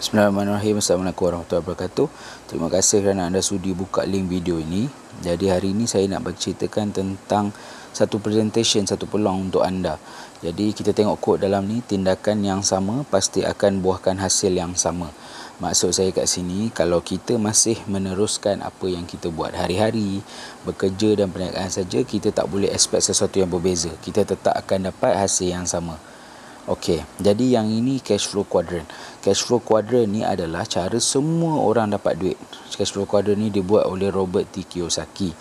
Bismillahirrahmanirrahim. Assalamualaikum warahmatullahi wabarakatuh. Terima kasih kerana anda sudi buka link video ini. Jadi hari ini saya nak berceritakan tentang satu presentation, satu peluang untuk anda. Jadi kita tengok kod dalam ni, tindakan yang sama pasti akan buahkan hasil yang sama. Maksud saya kat sini, kalau kita masih meneruskan apa yang kita buat hari-hari, bekerja dan perniagaan saja, kita tak boleh expect sesuatu yang berbeza. Kita tetap akan dapat hasil yang sama. Okey, jadi yang ini cash flow quadrant. Cash flow quadrant ni adalah cara semua orang dapat duit. Cash flow quadrant ni dibuat oleh Robert T. Kiyosaki.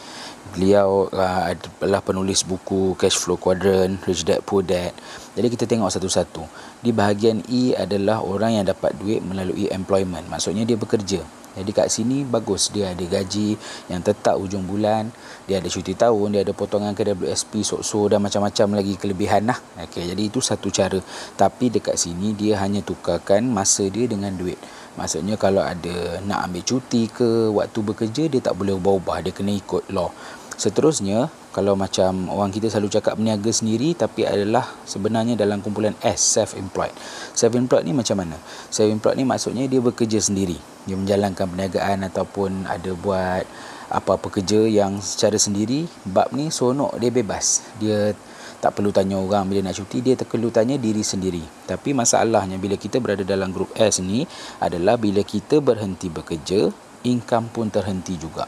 Beliau uh, adalah penulis buku Cash Flow Quadrant, Rich Dad Poor Dad. Jadi kita tengok satu-satu. Di bahagian E adalah orang yang dapat duit melalui employment. Maksudnya dia bekerja. Jadi kat sini bagus dia ada gaji yang tetap hujung bulan, dia ada cuti tahun, dia ada potongan ke WSP, sokso dan macam-macam lagi kelebihan lah. Okay, jadi itu satu cara. Tapi dekat sini dia hanya tukarkan masa dia dengan duit. Maksudnya kalau ada nak ambil cuti ke waktu bekerja dia tak boleh ubah-ubah dia kena ikut law. Seterusnya, kalau macam orang kita selalu cakap berniaga sendiri tapi adalah sebenarnya dalam kumpulan S, self-employed. Self-employed ni macam mana? Self-employed ni maksudnya dia bekerja sendiri. Dia menjalankan perniagaan ataupun ada buat apa-apa kerja yang secara sendiri. Bab ni sonok dia bebas. Dia tak perlu tanya orang bila nak cuti, dia terkelu tanya diri sendiri. Tapi masalahnya bila kita berada dalam grup S ni adalah bila kita berhenti bekerja, income pun terhenti juga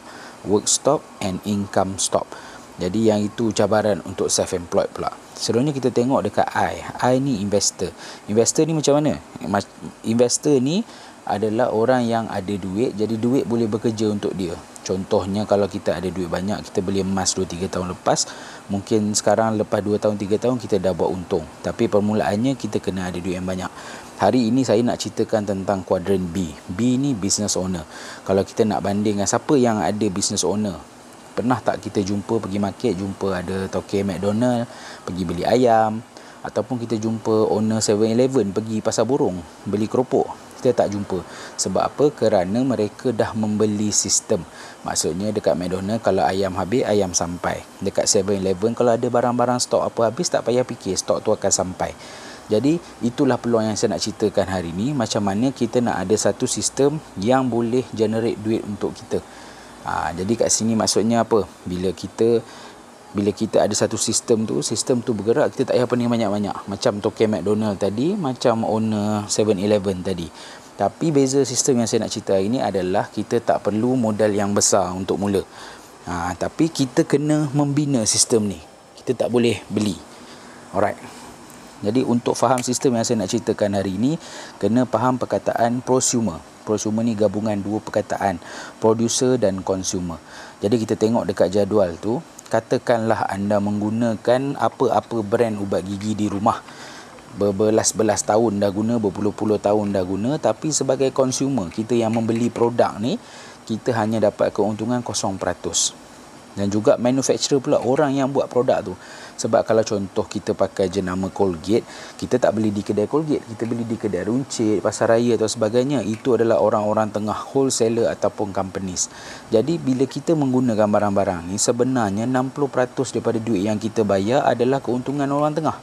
work stop and income stop. Jadi yang itu cabaran untuk self-employed pula. Selalunya kita tengok dekat I. I ni investor. Investor ni macam mana? Investor ni adalah orang yang ada duit jadi duit boleh bekerja untuk dia. Contohnya kalau kita ada duit banyak kita beli emas 2 3 tahun lepas, mungkin sekarang lepas 2 tahun 3 tahun kita dah buat untung. Tapi permulaannya kita kena ada duit yang banyak. Hari ini saya nak ceritakan tentang kuadran B. B ni business owner. Kalau kita nak banding, bandingkan siapa yang ada business owner. Pernah tak kita jumpa pergi market, jumpa ada toke McDonald, pergi beli ayam. Ataupun kita jumpa owner 7-Eleven pergi pasar burung, beli keropok. Kita tak jumpa. Sebab apa? Kerana mereka dah membeli sistem. Maksudnya dekat McDonald kalau ayam habis, ayam sampai. Dekat 7-Eleven kalau ada barang-barang stok apa habis tak payah fikir. Stok tu akan sampai. Jadi itulah peluang yang saya nak ceritakan hari ini macam mana kita nak ada satu sistem yang boleh generate duit untuk kita. Ha, jadi kat sini maksudnya apa? Bila kita bila kita ada satu sistem tu, sistem tu bergerak, kita tak payah pening banyak-banyak. Macam token McDonald tadi, macam owner 7-Eleven tadi. Tapi beza sistem yang saya nak cerita hari ini adalah kita tak perlu modal yang besar untuk mula. Ha, tapi kita kena membina sistem ni. Kita tak boleh beli. Alright. Jadi untuk faham sistem yang saya nak ceritakan hari ini kena faham perkataan prosumer. Prosumer ni gabungan dua perkataan, producer dan consumer. Jadi kita tengok dekat jadual tu, katakanlah anda menggunakan apa-apa brand ubat gigi di rumah. Berbelas-belas tahun dah guna, berpuluh-puluh tahun dah guna tapi sebagai consumer, kita yang membeli produk ni, kita hanya dapat keuntungan 0%. Dan juga manufacturer pula orang yang buat produk tu sebab kalau contoh kita pakai jenama Colgate, kita tak beli di kedai Colgate. Kita beli di kedai runcit, pasar raya atau sebagainya. Itu adalah orang-orang tengah wholesaler ataupun companies. Jadi bila kita menggunakan barang-barang ni, sebenarnya 60% daripada duit yang kita bayar adalah keuntungan orang tengah.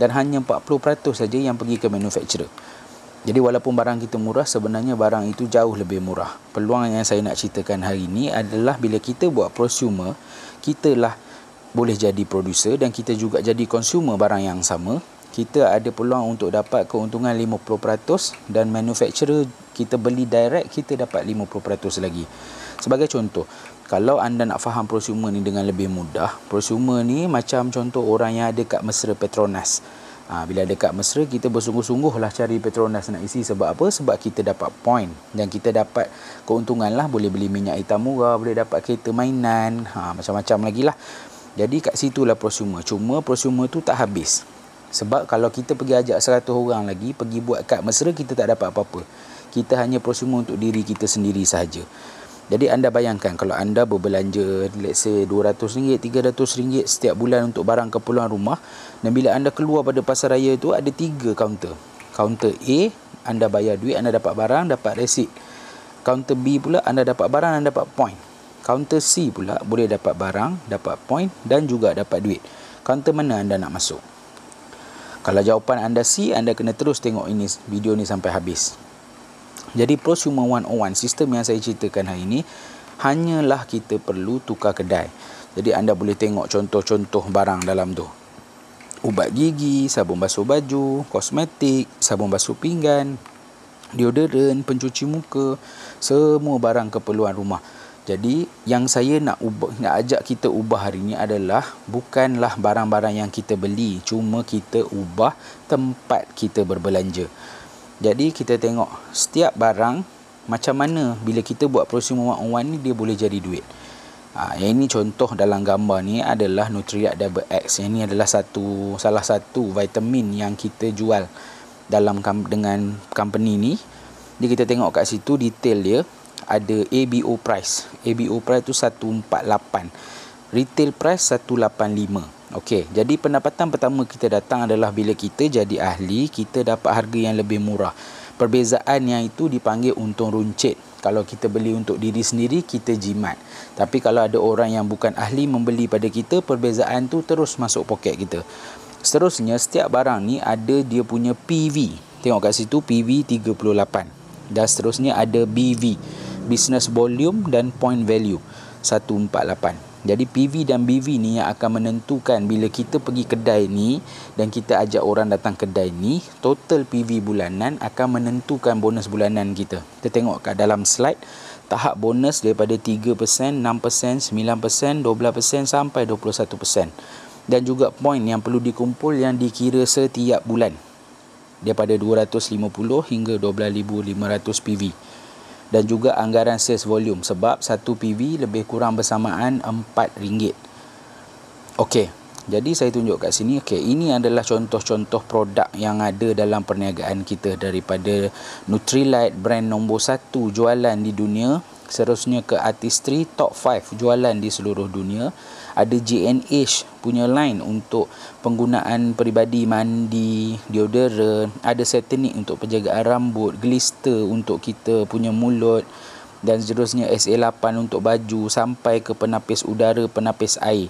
Dan hanya 40% saja yang pergi ke manufacturer. Jadi walaupun barang kita murah, sebenarnya barang itu jauh lebih murah. Peluang yang saya nak ceritakan hari ini adalah bila kita buat prosumer, kitalah boleh jadi producer dan kita juga jadi consumer barang yang sama kita ada peluang untuk dapat keuntungan 50% dan manufacturer kita beli direct kita dapat 50% lagi sebagai contoh kalau anda nak faham prosumer ni dengan lebih mudah prosumer ni macam contoh orang yang ada kat mesra Petronas ha, bila ada kat mesra kita bersungguh-sungguh lah cari Petronas nak isi sebab apa sebab kita dapat point dan kita dapat keuntungan lah boleh beli minyak hitam murah boleh dapat kereta mainan ha, macam-macam lagi lah jadi kat situlah prosumer. Cuma prosumer tu tak habis. Sebab kalau kita pergi ajak 100 orang lagi pergi buat kad mesra kita tak dapat apa-apa. Kita hanya prosumer untuk diri kita sendiri sahaja. Jadi anda bayangkan kalau anda berbelanja let's say RM200, RM300 setiap bulan untuk barang keperluan rumah dan bila anda keluar pada pasar raya tu ada tiga kaunter. Kaunter A, anda bayar duit, anda dapat barang, dapat resit. Kaunter B pula, anda dapat barang, anda dapat point. Counter C pula boleh dapat barang, dapat point dan juga dapat duit. Counter mana anda nak masuk? Kalau jawapan anda C, anda kena terus tengok ini video ni sampai habis. Jadi prosumer 101 sistem yang saya ceritakan hari ini hanyalah kita perlu tukar kedai. Jadi anda boleh tengok contoh-contoh barang dalam tu. Ubat gigi, sabun basuh baju, kosmetik, sabun basuh pinggan, deodorant, pencuci muka, semua barang keperluan rumah. Jadi yang saya nak ubah, nak ajak kita ubah hari ini adalah bukanlah barang-barang yang kita beli, cuma kita ubah tempat kita berbelanja. Jadi kita tengok setiap barang macam mana bila kita buat proses one on ni dia boleh jadi duit. Ha, yang ini contoh dalam gambar ni adalah Nutriat Double X. Yang ini adalah satu salah satu vitamin yang kita jual dalam dengan company ni. Jadi kita tengok kat situ detail dia ada ABO price. ABO price tu 148. Retail price 185. Okey, jadi pendapatan pertama kita datang adalah bila kita jadi ahli, kita dapat harga yang lebih murah. Perbezaan yang itu dipanggil untung runcit. Kalau kita beli untuk diri sendiri, kita jimat. Tapi kalau ada orang yang bukan ahli membeli pada kita, perbezaan tu terus masuk poket kita. Seterusnya, setiap barang ni ada dia punya PV. Tengok kat situ PV 38. Dan seterusnya ada BV business volume dan point value 148 jadi PV dan BV ni yang akan menentukan bila kita pergi kedai ni dan kita ajak orang datang kedai ni total PV bulanan akan menentukan bonus bulanan kita kita tengok kat dalam slide tahap bonus daripada 3%, 6%, 9%, 12% sampai 21% dan juga point yang perlu dikumpul yang dikira setiap bulan daripada 250 hingga 12,500 PV dan juga anggaran sales volume sebab satu PV lebih kurang bersamaan RM4. Okey. Jadi saya tunjuk kat sini okey ini adalah contoh-contoh produk yang ada dalam perniagaan kita daripada Nutrilite brand nombor 1 jualan di dunia seterusnya ke Artistry top 5 jualan di seluruh dunia ada JNH punya line untuk penggunaan peribadi mandi deodorant ada setenik untuk penjagaan rambut glister untuk kita punya mulut dan seterusnya SA8 untuk baju sampai ke penapis udara penapis air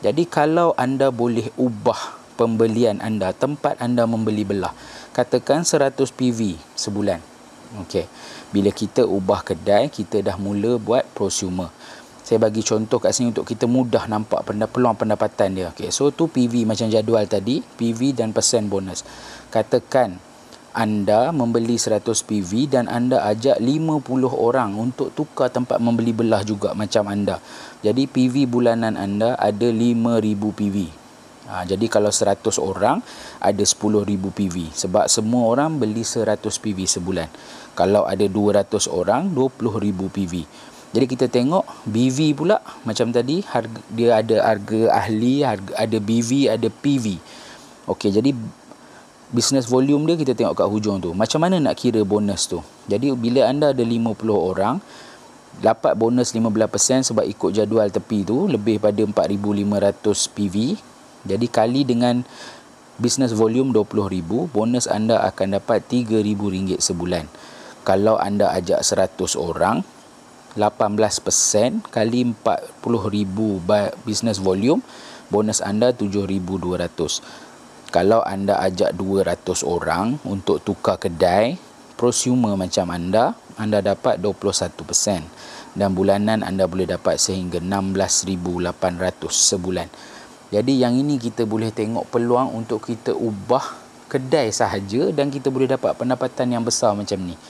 jadi kalau anda boleh ubah pembelian anda tempat anda membeli belah katakan 100 PV sebulan okey bila kita ubah kedai kita dah mula buat prosumer saya bagi contoh kat sini untuk kita mudah nampak peluang pendapatan dia. Okay, so tu PV macam jadual tadi, PV dan persen bonus. Katakan anda membeli 100 PV dan anda ajak 50 orang untuk tukar tempat membeli belah juga macam anda. Jadi PV bulanan anda ada 5,000 PV. Ha, jadi kalau 100 orang ada 10,000 PV sebab semua orang beli 100 PV sebulan. Kalau ada 200 orang 20,000 PV. Jadi kita tengok BV pula macam tadi harga, dia ada harga ahli, harga, ada BV, ada PV. Okey, jadi business volume dia kita tengok kat hujung tu. Macam mana nak kira bonus tu? Jadi bila anda ada 50 orang dapat bonus 15% sebab ikut jadual tepi tu lebih pada 4500 PV. Jadi kali dengan business volume 20000, bonus anda akan dapat RM3000 sebulan. Kalau anda ajak 100 orang, 18% kali 40,000 business volume bonus anda 7,200 kalau anda ajak 200 orang untuk tukar kedai prosumer macam anda anda dapat 21% dan bulanan anda boleh dapat sehingga 16,800 sebulan jadi yang ini kita boleh tengok peluang untuk kita ubah kedai sahaja dan kita boleh dapat pendapatan yang besar macam ni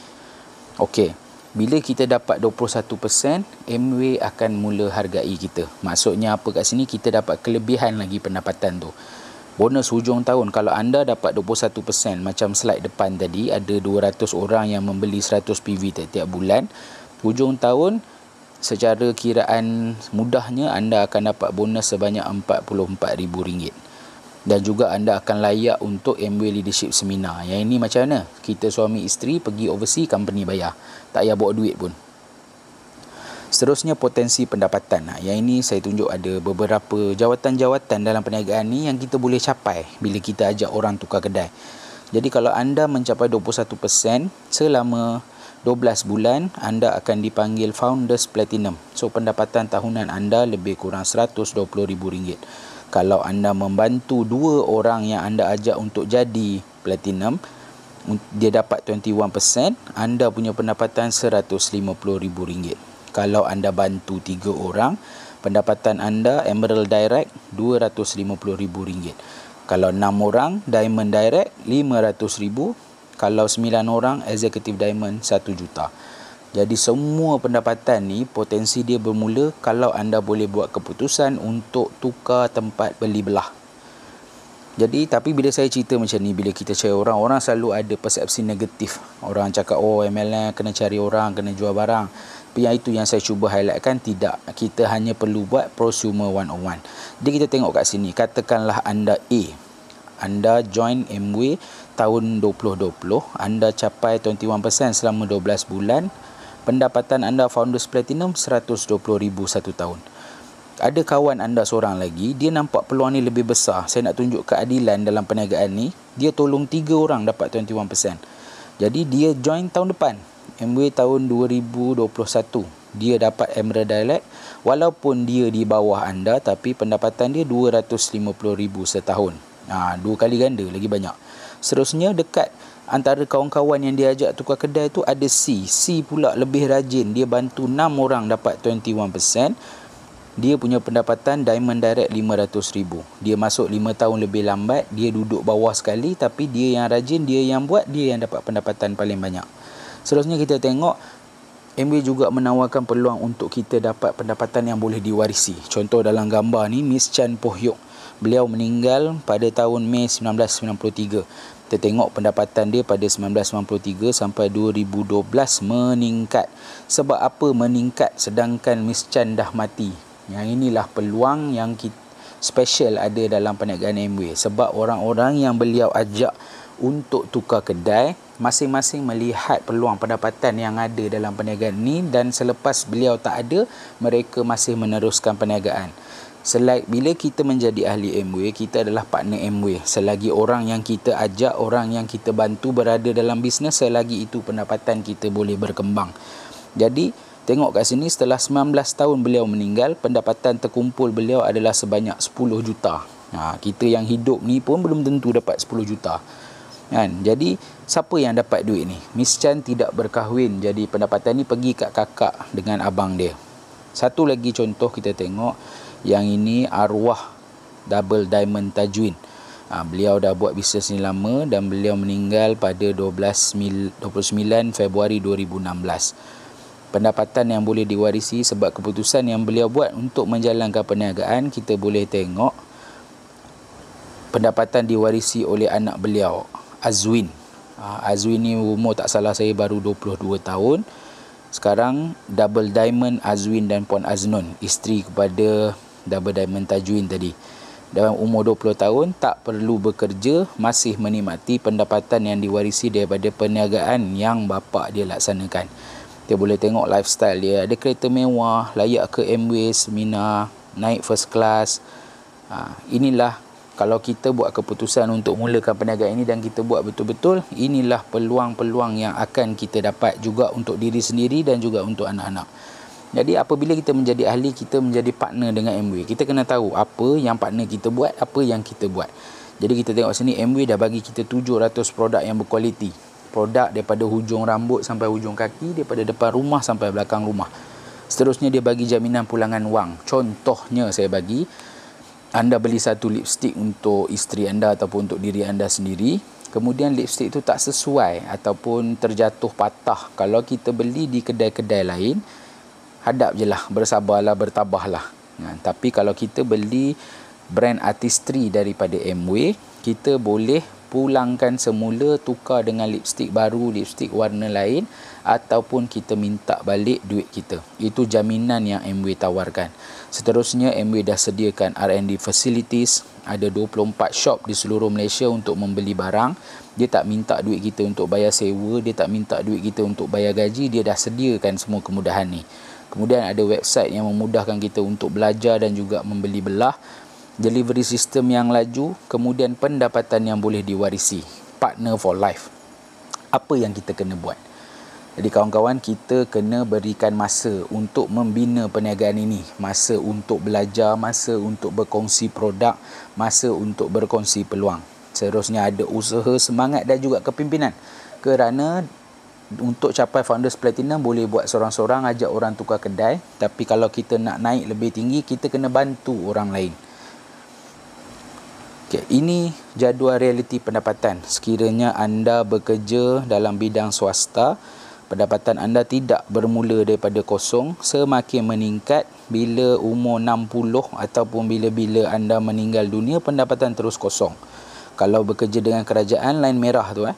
Okey, bila kita dapat 21% MW akan mula hargai kita maksudnya apa kat sini kita dapat kelebihan lagi pendapatan tu bonus hujung tahun kalau anda dapat 21% macam slide depan tadi ada 200 orang yang membeli 100 PV tiap-tiap bulan hujung tahun secara kiraan mudahnya anda akan dapat bonus sebanyak RM44,000 dan juga anda akan layak untuk MW Leadership Seminar. Yang ini macam mana? Kita suami isteri pergi overseas, company bayar tak payah bawa duit pun Seterusnya potensi pendapatan. Ha, yang ini saya tunjuk ada beberapa jawatan-jawatan dalam perniagaan ni yang kita boleh capai bila kita ajak orang tukar kedai. Jadi kalau anda mencapai 21% selama 12 bulan, anda akan dipanggil Founders Platinum. So pendapatan tahunan anda lebih kurang RM120,000. Kalau anda membantu dua orang yang anda ajak untuk jadi Platinum, dia dapat 21% anda punya pendapatan RM150,000 kalau anda bantu 3 orang pendapatan anda Emerald Direct RM250,000 kalau 6 orang Diamond Direct RM500,000 kalau 9 orang Executive Diamond RM1 juta jadi semua pendapatan ni potensi dia bermula kalau anda boleh buat keputusan untuk tukar tempat beli belah jadi tapi bila saya cerita macam ni bila kita cari orang orang selalu ada persepsi negatif. Orang cakap oh MLM kena cari orang, kena jual barang. Tapi yang itu yang saya cuba highlightkan tidak. Kita hanya perlu buat prosumer One. Jadi kita tengok kat sini. Katakanlah anda A. Anda join MW tahun 2020, anda capai 21% selama 12 bulan. Pendapatan anda founders platinum 120,000 satu tahun ada kawan anda seorang lagi dia nampak peluang ni lebih besar saya nak tunjuk keadilan dalam perniagaan ni dia tolong 3 orang dapat 21% jadi dia join tahun depan MW tahun 2021 dia dapat Emerald Dialect walaupun dia di bawah anda tapi pendapatan dia RM250,000 setahun ha, dua kali ganda lagi banyak seterusnya dekat antara kawan-kawan yang dia ajak tukar kedai tu ada C C pula lebih rajin dia bantu 6 orang dapat 21% dia punya pendapatan diamond direct 500,000. Dia masuk 5 tahun lebih lambat, dia duduk bawah sekali tapi dia yang rajin, dia yang buat, dia yang dapat pendapatan paling banyak. Seterusnya kita tengok MB juga menawarkan peluang untuk kita dapat pendapatan yang boleh diwarisi. Contoh dalam gambar ni Miss Chan Poh Pohyok. Beliau meninggal pada tahun Mei 1993. Kita tengok pendapatan dia pada 1993 sampai 2012 meningkat. Sebab apa meningkat sedangkan Miss Chan dah mati? Yang inilah peluang yang kita, special ada dalam perniagaan Amway sebab orang-orang yang beliau ajak untuk tukar kedai masing-masing melihat peluang pendapatan yang ada dalam perniagaan ini dan selepas beliau tak ada mereka masih meneruskan perniagaan Selain bila kita menjadi ahli MW, kita adalah partner MW. Selagi orang yang kita ajak, orang yang kita bantu berada dalam bisnes, selagi itu pendapatan kita boleh berkembang. Jadi, Tengok kat sini setelah 19 tahun beliau meninggal, pendapatan terkumpul beliau adalah sebanyak 10 juta. Ha, kita yang hidup ni pun belum tentu dapat 10 juta. Kan? Jadi siapa yang dapat duit ni? Miss Chan tidak berkahwin. Jadi pendapatan ni pergi kat kakak dengan abang dia. Satu lagi contoh kita tengok. Yang ini arwah Double Diamond Tajwin. Ha, beliau dah buat bisnes ni lama dan beliau meninggal pada 12, 29 Februari 2016 pendapatan yang boleh diwarisi sebab keputusan yang beliau buat untuk menjalankan perniagaan kita boleh tengok pendapatan diwarisi oleh anak beliau Azwin ha, Azwin ni umur tak salah saya baru 22 tahun sekarang double diamond Azwin dan Puan Aznun isteri kepada double diamond Tajwin tadi dalam umur 20 tahun tak perlu bekerja masih menikmati pendapatan yang diwarisi daripada perniagaan yang bapa dia laksanakan kita boleh tengok lifestyle dia ada kereta mewah layak ke Amway Semina naik first class ha, inilah kalau kita buat keputusan untuk mulakan perniagaan ini dan kita buat betul-betul inilah peluang-peluang yang akan kita dapat juga untuk diri sendiri dan juga untuk anak-anak jadi apabila kita menjadi ahli kita menjadi partner dengan MW kita kena tahu apa yang partner kita buat apa yang kita buat jadi kita tengok sini MW dah bagi kita 700 produk yang berkualiti produk daripada hujung rambut sampai hujung kaki daripada depan rumah sampai belakang rumah seterusnya dia bagi jaminan pulangan wang contohnya saya bagi anda beli satu lipstick untuk isteri anda ataupun untuk diri anda sendiri kemudian lipstick itu tak sesuai ataupun terjatuh patah kalau kita beli di kedai-kedai lain hadap je lah bersabarlah bertabahlah ya, tapi kalau kita beli brand artistry daripada MW kita boleh pulangkan semula tukar dengan lipstik baru lipstik warna lain ataupun kita minta balik duit kita itu jaminan yang MW tawarkan seterusnya MW dah sediakan R&D facilities ada 24 shop di seluruh Malaysia untuk membeli barang dia tak minta duit kita untuk bayar sewa dia tak minta duit kita untuk bayar gaji dia dah sediakan semua kemudahan ni Kemudian ada website yang memudahkan kita untuk belajar dan juga membeli belah delivery system yang laju, kemudian pendapatan yang boleh diwarisi. Partner for life. Apa yang kita kena buat? Jadi kawan-kawan, kita kena berikan masa untuk membina perniagaan ini. Masa untuk belajar, masa untuk berkongsi produk, masa untuk berkongsi peluang. Seterusnya ada usaha, semangat dan juga kepimpinan. Kerana untuk capai Founders Platinum boleh buat seorang-seorang ajak orang tukar kedai tapi kalau kita nak naik lebih tinggi kita kena bantu orang lain. Okay, ini jadual realiti pendapatan. Sekiranya anda bekerja dalam bidang swasta, pendapatan anda tidak bermula daripada kosong, semakin meningkat bila umur 60 ataupun bila-bila anda meninggal dunia, pendapatan terus kosong. Kalau bekerja dengan kerajaan, lain merah tu eh.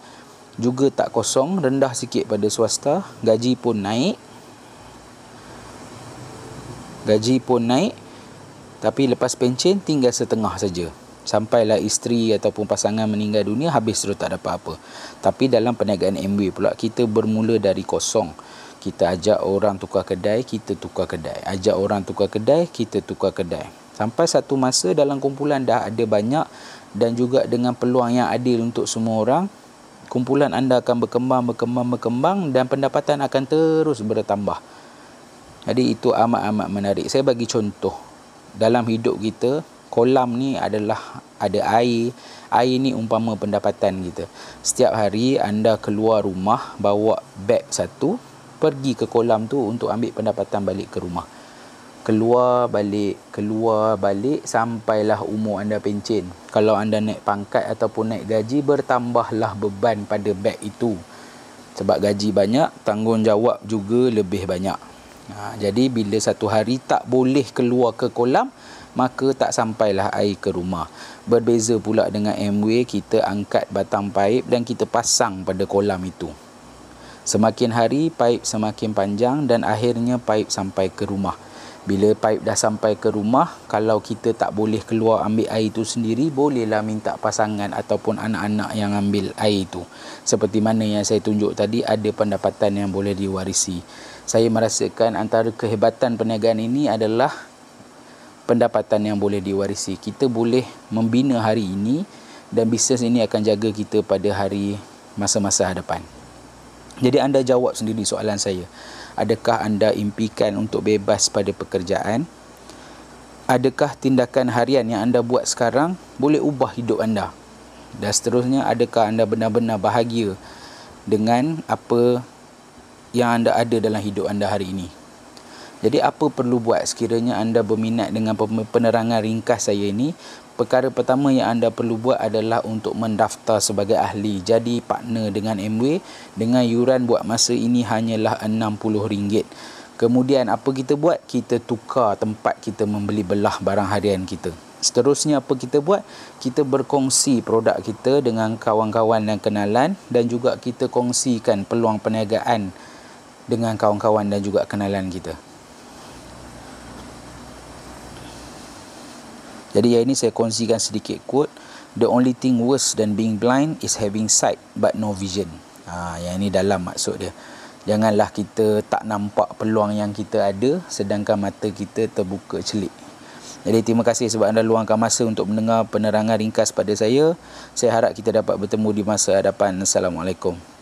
Juga tak kosong, rendah sikit pada swasta, gaji pun naik. Gaji pun naik, tapi lepas pencen tinggal setengah saja sampailah isteri ataupun pasangan meninggal dunia habis terus tak dapat apa tapi dalam perniagaan MW pula kita bermula dari kosong kita ajak orang tukar kedai kita tukar kedai ajak orang tukar kedai kita tukar kedai sampai satu masa dalam kumpulan dah ada banyak dan juga dengan peluang yang adil untuk semua orang kumpulan anda akan berkembang berkembang berkembang dan pendapatan akan terus bertambah jadi itu amat-amat menarik saya bagi contoh dalam hidup kita kolam ni adalah ada air air ni umpama pendapatan kita setiap hari anda keluar rumah bawa beg satu pergi ke kolam tu untuk ambil pendapatan balik ke rumah keluar balik keluar balik sampailah umur anda pencin kalau anda naik pangkat ataupun naik gaji bertambahlah beban pada beg itu sebab gaji banyak tanggungjawab juga lebih banyak ha, jadi bila satu hari tak boleh keluar ke kolam maka tak sampailah air ke rumah. Berbeza pula dengan MW, kita angkat batang paip dan kita pasang pada kolam itu. Semakin hari, paip semakin panjang dan akhirnya paip sampai ke rumah. Bila paip dah sampai ke rumah, kalau kita tak boleh keluar ambil air itu sendiri, bolehlah minta pasangan ataupun anak-anak yang ambil air itu. Seperti mana yang saya tunjuk tadi, ada pendapatan yang boleh diwarisi. Saya merasakan antara kehebatan perniagaan ini adalah pendapatan yang boleh diwarisi. Kita boleh membina hari ini dan bisnes ini akan jaga kita pada hari masa-masa hadapan. Jadi anda jawab sendiri soalan saya. Adakah anda impikan untuk bebas pada pekerjaan? Adakah tindakan harian yang anda buat sekarang boleh ubah hidup anda? Dan seterusnya, adakah anda benar-benar bahagia dengan apa yang anda ada dalam hidup anda hari ini? Jadi apa perlu buat sekiranya anda berminat dengan penerangan ringkas saya ini? Perkara pertama yang anda perlu buat adalah untuk mendaftar sebagai ahli jadi partner dengan MW dengan yuran buat masa ini hanyalah RM60. Kemudian apa kita buat? Kita tukar tempat kita membeli belah barang harian kita. Seterusnya apa kita buat? Kita berkongsi produk kita dengan kawan-kawan dan kenalan dan juga kita kongsikan peluang perniagaan dengan kawan-kawan dan juga kenalan kita. Jadi yang ini saya kongsikan sedikit quote. The only thing worse than being blind is having sight but no vision. Ha, yang ini dalam maksud dia. Janganlah kita tak nampak peluang yang kita ada sedangkan mata kita terbuka celik. Jadi terima kasih sebab anda luangkan masa untuk mendengar penerangan ringkas pada saya. Saya harap kita dapat bertemu di masa hadapan. Assalamualaikum.